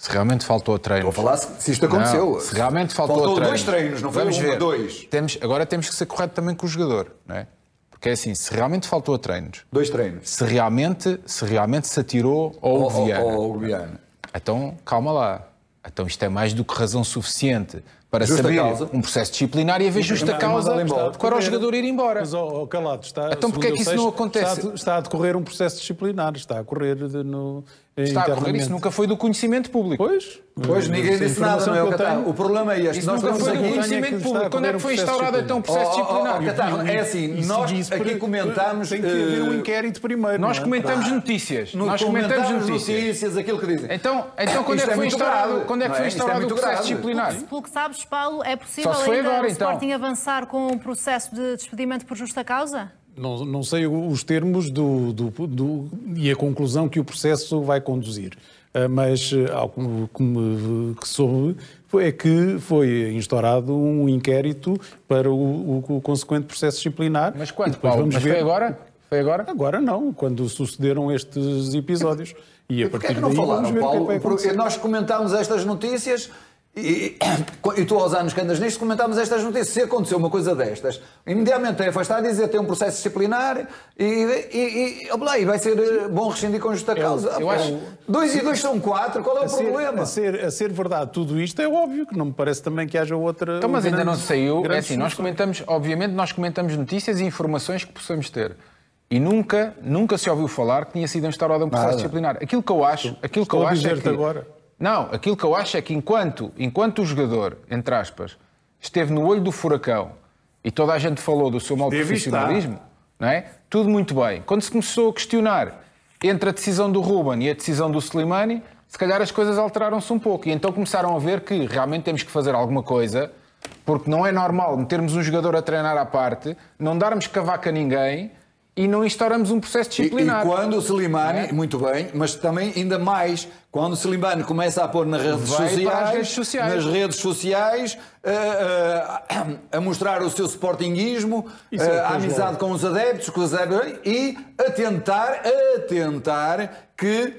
Se realmente faltou treino. Estou a falar se, se isto aconteceu. Não, se realmente faltou, faltou dois treinos, não foi Vamos um, ver. dois. Temos, agora temos que ser correto também com o jogador, não é? Porque é assim, se realmente faltou treinos. Dois treinos. Se realmente se, realmente se atirou ao Urbiana. Então, calma lá. Então, isto é mais do que razão suficiente para justa causa. Um processo disciplinar e haver justa causa para o jogador ir embora. Mas, oh, calado, está, então porquê é que isso não acontece? Está a, está a decorrer um processo disciplinar, está a correr no, eh, Está a correr, isso nunca foi do conhecimento público. Pois. Pois ninguém disse nada, não é o Catar. O problema é este. Isso nós estamos aqui. Conhecimento é público. Quando é que foi instaurado então um processo disciplinar? Catar, é, é assim, nós aqui comentámos. Tem que haver um inquérito primeiro. Nós é? comentamos notícias. Nós comentamos notícias, aquilo que dizem. Então, então quando é que é foi instaurado? Quando é que foi instaurado o processo disciplinar? Pelo que sabes, Paulo, é possível ainda o então. Sporting avançar com um processo de despedimento por justa causa? Não, não sei os termos do, do, do, e a conclusão que o processo vai conduzir, ah, mas algo ah, que, que soube é que foi instaurado um inquérito para o, o, o consequente processo disciplinar. Mas quando, Paulo? Mas ver... foi agora? Foi agora? Agora não, quando sucederam estes episódios. E, a partir é que não daí, falaram, é Paulo? É nós comentámos estas notícias e, e, tu, aos anos que andas nisto, comentámos estas notícias. Se aconteceu uma coisa destas, imediatamente é afastado e dizer tem um processo disciplinar e, e, e, lá, e vai ser eh, bom rescindir com justa causa. Eu, eu acho... Ah, dois e dois são quatro, qual é o a problema? a, ser, a ser verdade tudo isto é óbvio, que não me parece também que haja outra. Então, mas ainda não saiu. É assim, nós comentamos, obviamente, nós comentamos notícias e informações que possamos ter. E nunca, nunca se ouviu falar que tinha sido instaurado um processo Nada. disciplinar. Aquilo que eu acho, aquilo Estou que eu acho é que agora. Não, aquilo que eu acho é que enquanto, enquanto o jogador, entre aspas, esteve no olho do furacão e toda a gente falou do seu mau profissionalismo, não é? tudo muito bem. Quando se começou a questionar entre a decisão do Ruben e a decisão do Slimani, se calhar as coisas alteraram-se um pouco. E então começaram a ver que realmente temos que fazer alguma coisa, porque não é normal metermos um jogador a treinar à parte, não darmos cavaco a ninguém e não instauramos um processo disciplinar. E, e quando o Slimani, é? muito bem, mas também ainda mais, quando o Slimani começa a pôr nas redes, sociais, redes sociais, nas redes sociais, uh, uh, a mostrar o seu sportinguismo, uh, a amizade com os adeptos, com os adeptos e a tentar, a tentar que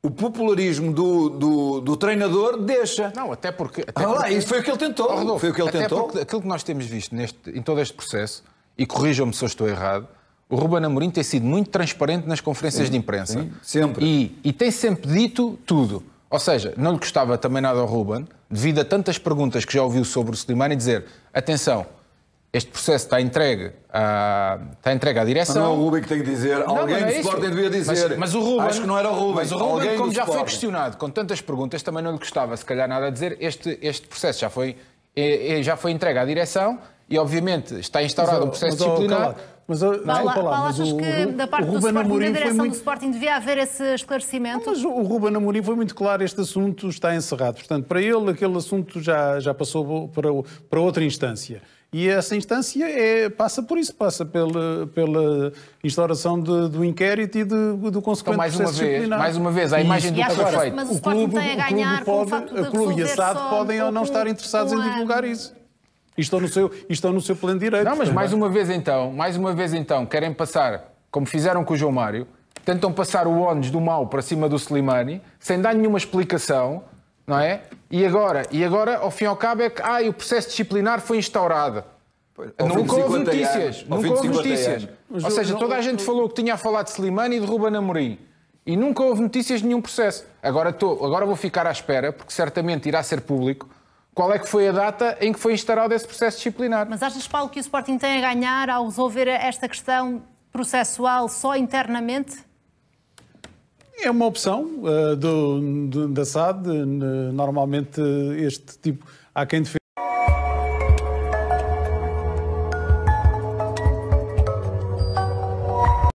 o popularismo do, do, do, treinador deixa. Não, até porque. Até ah, porque... Isso foi o que ele tentou. Oh, Rodolfo, foi o que ele até tentou. Porque aquilo que nós temos visto neste, em todo este processo, e corrijam-me se eu estou errado, o Ruben Amorim tem sido muito transparente nas conferências sim, de imprensa. Sim, sempre. E, e, tem sempre dito tudo. Ou seja, não lhe custava também nada ao Ruben, devido a tantas perguntas que já ouviu sobre o Slimani, dizer: atenção, este processo está entregue à, está entregue à direção. não é o Ruben que tem que dizer, não, alguém do é Sporting devia dizer. Mas, mas, o Ruben, acho que não era o Ruben. Mas o Ruben, como já Sporting. foi questionado com tantas perguntas, também não lhe custava, se calhar, nada a dizer. Este, este processo já foi é, é, já foi entregue à direção e, obviamente, está instaurado um processo mas, disciplinar. Mas, mas, mas, lá, lá, achas o, que da parte do Sporting, Amorim da direção muito... do Sporting, devia haver esse esclarecimento? mas o Ruben Amorim foi muito claro, este assunto está encerrado. Portanto, para ele, aquele assunto já, já passou para, para outra instância. E essa instância é, passa por isso, passa pela, pela instauração de, do inquérito e de, do consequente então, mais uma vez, disciplinar. Mais uma vez, a imagem do que foi feito. Mas o, o clube, tem a ganhar o clube, pode, o, o clube e a SAD podem ou não estar interessados em divulgar isso. E estão no seu, estão no seu pleno direito. Não, mas mais uma vez então, mais uma vez então, querem passar, como fizeram com o João Mário, tentam passar o ónus do mal para cima do Slimani, sem dar nenhuma explicação, não é? E agora? E agora, ao fim e ao cabo, é que ah, o processo disciplinar foi instaurado. nunca houve notícias. Nunca houve notícias. Ou seja, toda a gente falou que tinha a falar de Slimani e de Ruben Amorim. E nunca houve notícias de nenhum processo. Agora, tô, agora vou ficar à espera, porque certamente irá ser público, qual é que foi a data em que foi instaurado esse processo disciplinar. Mas achas, Paulo, que o Sporting tem a ganhar ao resolver esta questão processual só internamente? É uma opção uh, do, do, da SAD. Eh, normalmente, este tipo. Há quem defenda